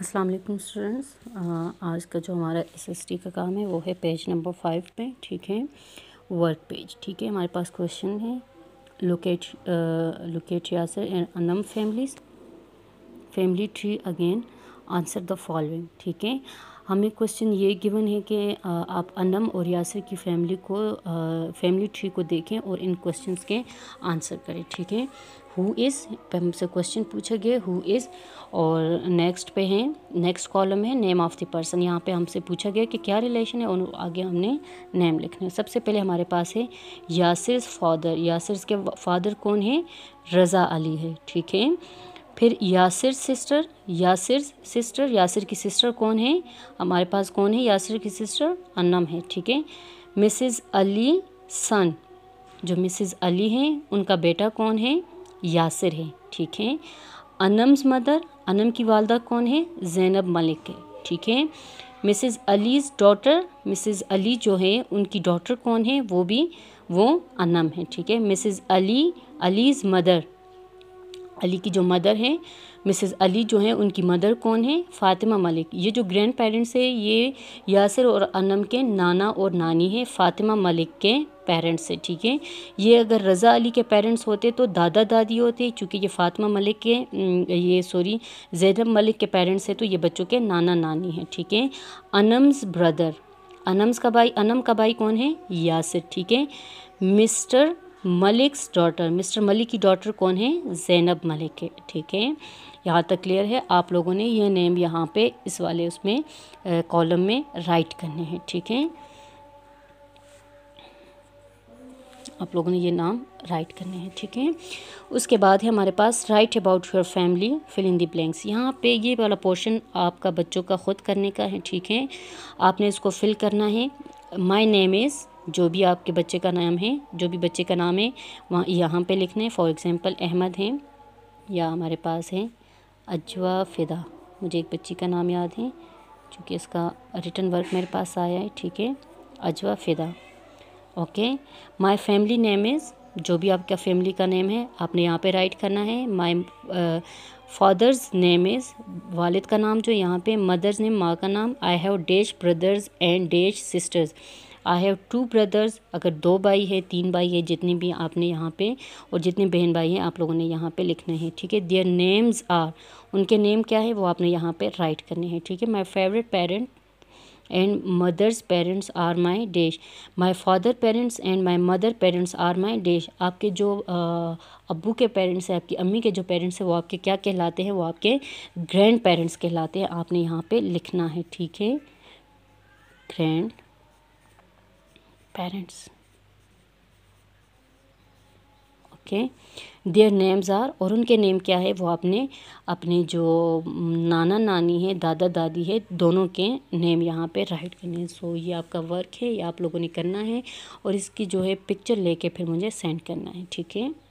Aslam students आज का जो हमारा एसएसटी का काम है वो है पेज नंबर फाइव पे ठीक है वर्क पेज ठीक है हमारे पास क्वेश्चन है locate locate Yasir and Anam families family tree again answer the following ठीक है हमें क्वेश्चन ये गिवन है कि आप अनम और यासर की फैमिली को फैमिली ट्री को देखें और इन क्वेश्चन के आंसर करें ठीक है हु इज़ पे हमसे क्वेश्चन पूछा गया हु इज़ और नेक्स्ट पे हैं नेक्स्ट कॉलम है नेम ऑफ़ द पर्सन यहाँ पे हमसे पूछा गया कि क्या रिलेशन है और आगे हमने नेम लिखना है सबसे पहले हमारे पास है यासिर फादर यासिर के फादर कौन है रज़ा अली है ठीक है फिर यासिर सिस्टर यासिर सिस्टर यासिर की सिस्टर कौन है हमारे पास कौन है यासिर की सिस्टर अनम है ठीक है मिसिज़ अली सन जो मिसिज़ अली हैं उनका बेटा कौन है यासिर है ठीक है अनम्स मदर अनम की वालदा कौन है जैनब मलिक है ठीक है Mrs Ali's daughter Mrs Ali जो है उनकी डॉटर कौन है वो भी वो अनम है ठीक है मिसिज़ अली अलीज़ मदर अली की जो मदर हैं मिसेस अली जो हैं उनकी मदर कौन है फ़ातिमा मलिक ये जो ग्रैंड पेरेंट्स हैं ये यासर और अनम के नाना और नानी हैं फ़ातिमा मलिक के पेरेंट्स से ठीक है ये अगर रज़ा अली के पेरेंट्स होते तो दादा दादी होते क्योंकि ये फ़ातिमा मलिक के ये सॉरी जैनब मलिक के पेरेंट्स हैं तो ये बच्चों के नाना नानी हैं ठीक है अनम्स ब्रदर अनम्स का भाई अनम का भाई कौन है यासर ठीक है Mr Malik's daughter Mr Malik की डॉटर कौन है जैनब मलिक है ठीक है यहाँ तक क्लियर है आप लोगों ने यह नेम यहाँ पे इस वाले उसमें कॉलम में राइट करने हैं ठीक है आप लोगों ने ये नाम राइट करने हैं ठीक है उसके बाद है हमारे पास write about your family fill in the blanks यहाँ पे ये वाला पोर्शन आपका बच्चों का खुद करने का है ठीक है आपने इसको फिल करना है माई नेम इज़ जो भी आपके बच्चे का नाम है जो भी बच्चे का नाम है वहाँ यहाँ पे लिखना है फॉर एग्ज़ाम्पल अहमद हैं या हमारे पास है अजवा फ़िदा मुझे एक बच्ची का नाम याद है क्योंकि इसका रिटर्न वर्क मेरे पास आया है ठीक है Ajwa Fida okay my family name is जो भी आपका फैमिली का नेम है आपने यहाँ पे राइट करना है माय फादर्स नेम इज़ वालिद का नाम जो यहाँ पे मदर्स नेम माँ का नाम I have dash brothers and dash sisters I have two brothers अगर दो भाई है तीन भाई है जितने भी आपने यहाँ पे और जितने बहन भाई हैं आप लोगों ने यहाँ पे लिखने हैं ठीक है देयर नेम्स आर उनके नेम क्या है वो आपने यहाँ पे राइट करने हैं ठीक है my favourite parent and mothers parents are my dash my father parents and my mother parents are my dash आपके जो अबू के पेरेंट्स हैं आपकी अम्मी के जो पेरेंट्स हैं वो आपके क्या कहलाते हैं वो आपके ग्रैंड पेरेंट्स कहलाते हैं आपने यहाँ पे लिखना है ठीक है grand parents okay their names are और उनके नेम क्या है वो आपने अपने जो नाना नानी है दादा दादी है दोनों के नेम यहाँ पे राइट करने हैं सो ये आपका वर्क है ये आप लोगों ने करना है और इसकी जो है पिक्चर लेके फिर मुझे सेंड करना है ठीक है